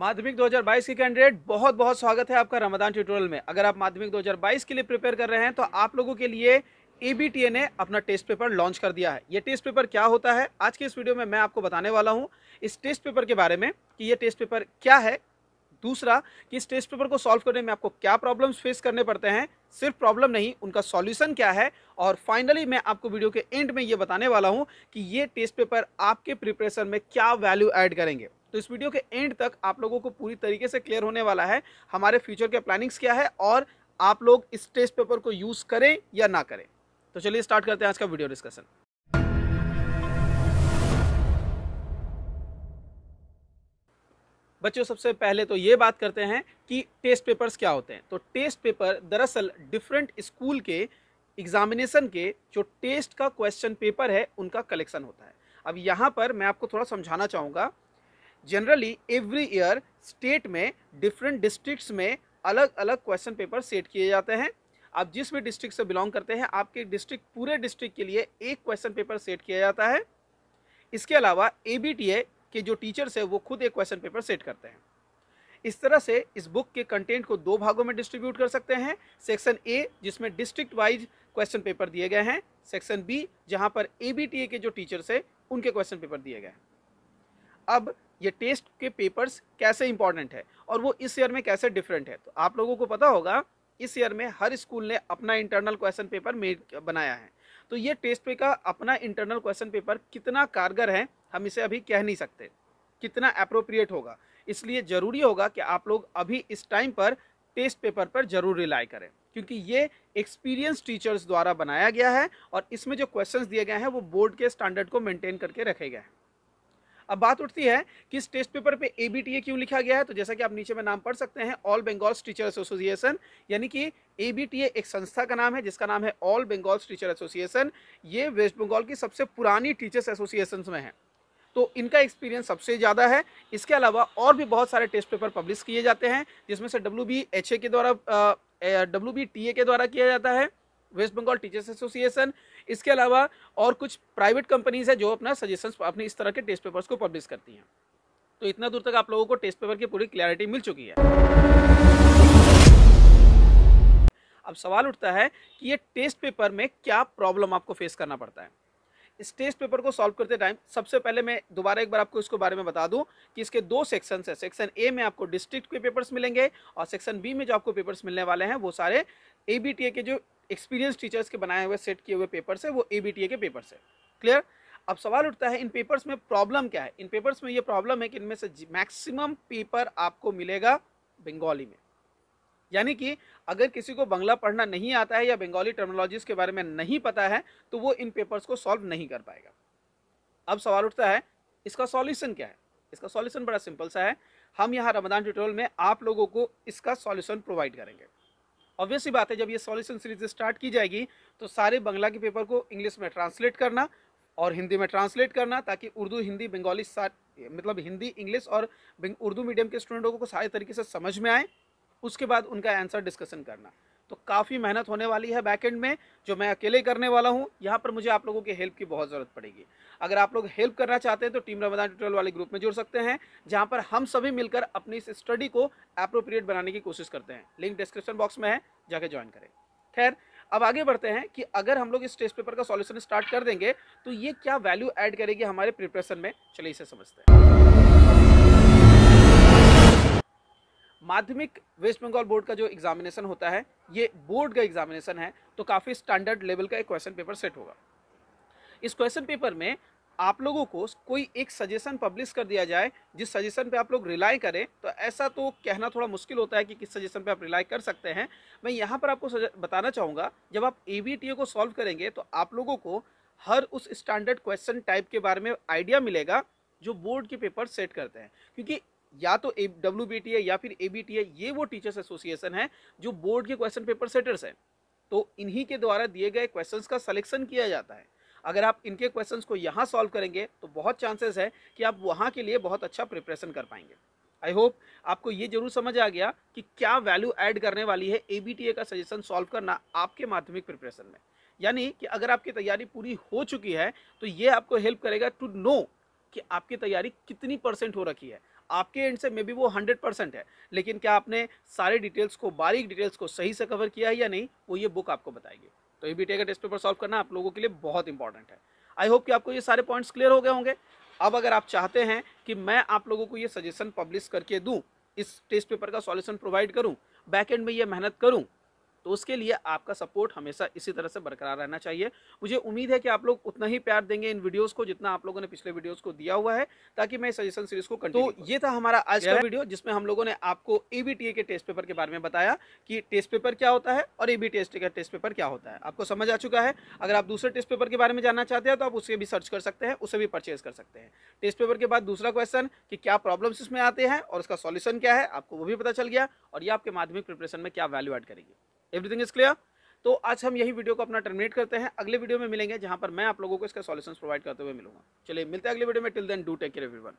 माध्यमिक 2022 के कैंडिडेट बहुत बहुत स्वागत है आपका रमदान ट्यूटोरियल में अगर आप माध्यमिक 2022 के लिए प्रिपेयर कर रहे हैं तो आप लोगों के लिए ए ने अपना टेस्ट पेपर लॉन्च कर दिया है ये टेस्ट पेपर क्या होता है आज के इस वीडियो में मैं आपको बताने वाला हूँ इस टेस्ट पेपर के बारे में कि ये टेस्ट पेपर क्या है दूसरा कि इस टेस्ट पेपर को सॉल्व करने में आपको क्या प्रॉब्लम्स फेस करने पड़ते हैं सिर्फ प्रॉब्लम नहीं उनका सॉल्यूशन क्या है और फाइनली मैं आपको वीडियो के एंड में ये बताने वाला हूँ कि ये टेस्ट पेपर आपके प्रिपरेशन में क्या वैल्यू ऐड करेंगे तो इस वीडियो के एंड तक आप लोगों को पूरी तरीके से क्लियर होने वाला है हमारे फ्यूचर के प्लानिंग्स क्या है और आप लोग इस टेस्ट पेपर को यूज़ करें या ना करें तो चलिए स्टार्ट करते हैं आज का वीडियो डिस्कशन बच्चों सबसे पहले तो ये बात करते हैं कि टेस्ट पेपर्स क्या होते हैं तो टेस्ट पेपर दरअसल डिफरेंट स्कूल के एग्जामिनेशन के जो टेस्ट का क्वेश्चन पेपर है उनका कलेक्शन होता है अब यहाँ पर मैं आपको थोड़ा समझाना चाहूँगा जनरली एवरी ईयर स्टेट में डिफरेंट डिस्ट्रिक्ट्स में अलग अलग क्वेश्चन पेपर सेट किए जाते हैं आप जिस भी डिस्ट्रिक्ट से बिलोंग करते हैं आपके डिस्ट्रिक्ट पूरे डिस्ट्रिक्ट के लिए एक क्वेश्चन पेपर सेट किया जाता है इसके अलावा ए के जो टीचर्स है वो खुद एक क्वेश्चन पेपर सेट करते हैं इस तरह से इस बुक के कंटेंट को दो भागों में डिस्ट्रीब्यूट कर सकते हैं सेक्शन ए जिसमें डिस्ट्रिक्ट वाइज क्वेश्चन पेपर दिए गए हैं सेक्शन बी जहां पर ए के जो टीचर्स हैं उनके क्वेश्चन पेपर दिए गए हैं अब ये टेस्ट के पेपर्स कैसे इंपॉर्टेंट है और वो इस ईयर में कैसे डिफरेंट है तो आप लोगों को पता होगा इस ईयर में हर स्कूल ने अपना इंटरनल क्वेश्चन पेपर बनाया है तो ये टेस्ट पे का अपना इंटरनल क्वेश्चन पेपर कितना कारगर है हम इसे अभी कह नहीं सकते कितना अप्रोप्रिएट होगा इसलिए ज़रूरी होगा कि आप लोग अभी इस टाइम पर टेस्ट पेपर पर जरूर रिलाई करें क्योंकि ये एक्सपीरियंस टीचर्स द्वारा बनाया गया है और इसमें जो क्वेश्चंस दिए गए हैं वो बोर्ड के स्टैंडर्ड को मेंटेन करके रखे गए हैं अब बात उठती है कि इस टेस्ट पेपर पे ए बी टी ए क्यों लिखा गया है तो जैसा कि आप नीचे में नाम पढ़ सकते हैं ऑल बंगाल टीचर एसोसिएशन यानी कि ए बी टी ए एक संस्था का नाम है जिसका नाम है ऑल बंगाल टीचर एसोसिएशन ये वेस्ट बंगाल की सबसे पुरानी टीचर्स एसोसिएशन में है तो इनका एक्सपीरियंस सबसे ज़्यादा है इसके अलावा और भी बहुत सारे टेस्ट पेपर पब्लिश किए जाते हैं जिसमें से डब्ल्यू बी एच ए के द्वारा डब्ल्यू बी टी ए के द्वारा किया जाता है वेस्ट बंगाल टीचर्स एसोसिएशन इसके अलावा और कुछ प्राइवेट कंपनीज है जो अपना सजेशन अपने इस तरह के टेस्ट पेपर्स को पब्लिश करती हैं तो इतना दूर तक आप लोगों को टेस्ट पेपर की पूरी क्लैरिटी मिल चुकी है अब सवाल उठता है कि ये टेस्ट पेपर में क्या प्रॉब्लम आपको फेस करना पड़ता है इस टेस्ट पेपर को सॉल्व करते टाइम सबसे पहले मैं दोबारा एक बार आपको इसके बारे में बता दूं कि इसके दो सेक्शंस हैं सेक्शन ए में आपको डिस्ट्रिक्ट के पेपर्स मिलेंगे और सेक्शन बी में जो आपको पेपर्स मिलने वाले हैं वो सारे ए के जो एक्सपीरियंस टीचर्स के बनाए हुए सेट किए हुए पेपर्स है वो ए के पेपर्स है क्लियर अब सवाल उठता है इन पेपर्स में प्रॉब्लम क्या है इन पेपर्स में ये प्रॉब्लम है कि इनमें से मैक्सिमम पेपर आपको मिलेगा बंगाली में यानी कि अगर किसी को बंगला पढ़ना नहीं आता है या बंगाली टर्मोलॉजीज के बारे में नहीं पता है तो वो इन पेपर्स को सॉल्व नहीं कर पाएगा अब सवाल उठता है इसका सॉल्यूशन क्या है इसका सॉल्यूशन बड़ा सिंपल सा है हम यहाँ रमदान ट्यूटोरियल में आप लोगों को इसका सॉल्यूशन प्रोवाइड करेंगे ऑब्वियस ही बात है जब ये सॉल्यूशन सीरीज स्टार्ट की जाएगी तो सारे बंगला के पेपर को इंग्लिश में ट्रांसलेट करना और हिंदी में ट्रांसलेट करना ताकि उर्दू हिंदी बंगाली मतलब हिंदी इंग्लिश और उर्दू मीडियम के स्टूडेंटों को सारे तरीके से समझ में आए उसके बाद उनका आंसर डिस्कशन करना तो काफ़ी मेहनत होने वाली है बैकेंड में जो मैं अकेले करने वाला हूँ यहाँ पर मुझे आप लोगों की हेल्प की बहुत ज़रूरत पड़ेगी अगर आप लोग हेल्प करना चाहते हैं तो टीम रमदान ट्यूटोरियल वाले ग्रुप में जुड़ सकते हैं जहाँ पर हम सभी मिलकर अपनी इस स्टडी को अप्रोप्रिएट बनाने की कोशिश करते हैं लिंक डिस्क्रिप्शन बॉक्स में है जाके ज्वाइन करें खैर अब आगे बढ़ते हैं कि अगर हम लोग इस टेस्ट पेपर का सॉल्यूशन स्टार्ट कर देंगे तो ये क्या वैल्यू ऐड करेगी हमारे प्रिपरेशन में चलिए इसे समझते हैं माध्यमिक वेस्ट बंगाल बोर्ड का जो एग्जामिनेशन होता है ये बोर्ड का एग्जामिनेशन है तो काफ़ी स्टैंडर्ड लेवल का एक क्वेश्चन पेपर सेट होगा इस क्वेश्चन पेपर में आप लोगों को कोई एक सजेशन पब्लिश कर दिया जाए जिस सजेशन पे आप लोग रिलाई करें तो ऐसा तो कहना थोड़ा मुश्किल होता है कि किस सजेशन पे आप रिलाई कर सकते हैं मैं यहाँ पर आपको बताना चाहूँगा जब आप ए को सॉल्व करेंगे तो आप लोगों को हर उस स्टैंडर्ड क्वेश्चन टाइप के बारे में आइडिया मिलेगा जो बोर्ड के पेपर सेट करते हैं क्योंकि या तो डब्ल्यू बी टी या फिर ए बी टी ये वो टीचर्स एसोसिएशन है जो बोर्ड के क्वेश्चन पेपर सेटर्स हैं तो इन्हीं के द्वारा दिए गए क्वेश्चंस का सिलेक्शन किया जाता है अगर आप इनके क्वेश्चंस को यहाँ सॉल्व करेंगे तो बहुत चांसेस है कि आप वहाँ के लिए बहुत अच्छा प्रिपरेशन कर पाएंगे आई होप आपको ये जरूर समझ आ गया कि क्या वैल्यू ऐड करने वाली है ए का सजेशन सॉल्व करना आपके माध्यमिक प्रिपरेशन में यानी कि अगर आपकी तैयारी पूरी हो चुकी है तो ये आपको हेल्प करेगा टू नो कि आपकी तैयारी कितनी परसेंट हो रखी है आपके एंड से मे बी वो हंड्रेड परसेंट है लेकिन क्या आपने सारे डिटेल्स को बारीक डिटेल्स को सही से कवर किया है या नहीं वो ये बुक आपको बताएगी तो ये बीटेक का टेस्ट पेपर सॉल्व करना आप लोगों के लिए बहुत इंपॉर्टेंट है आई होप कि आपको ये सारे पॉइंट्स क्लियर हो गए होंगे अब अगर आप चाहते हैं कि मैं आप लोगों को ये सजेशन पब्लिश करके दूँ इस टेस्ट पेपर का सॉल्यूशन प्रोवाइड करूँ बैक एंड में ये मेहनत करूँ तो उसके लिए आपका सपोर्ट हमेशा इसी तरह से बरकरार रहना चाहिए मुझे उम्मीद है कि आप लोग उतना ही प्यार देंगे इन वीडियोस को जितना आप लोगों ने पिछले वीडियोस को दिया हुआ है ताकि मैं सजेशन सीरीज को कंटिन्यू तो ये था हमारा आज का वीडियो जिसमें हम लोगों ने आपको एबीटीए के टेस्ट पेपर के बारे में बताया कि टेस्ट पेपर क्या होता है और एबी टेस्ट का टेस्ट पेपर क्या होता है आपको समझ आ चुका है अगर आप दूसरे टेस्ट पेपर के बारे में जानना चाहते हैं तो आप उसे भी सर्च कर सकते हैं उसे भी परचेज कर सकते हैं टेस्ट पेपर के बाद दूसरा क्वेश्चन कि क्या प्रॉब्लम्स इसमें आते हैं और उसका सॉल्यूशन क्या है आपको वो भी पता चल गया और ये आपके माध्यमिक प्रिपरेशन में क्या वैल्यू ऐड करेगी एवरीथिंग इज क्लियर तो आज हम यही वीडियो को अपना टर्मिनेट करते हैं अगले वीडियो में मिलेंगे जहां पर मैं आप लोगों को इसका सॉल्यूशंस प्रोवाइड करते हुए मिलूंगा चलिए मिलते हैं अगले वीडियो में till then do take care everyone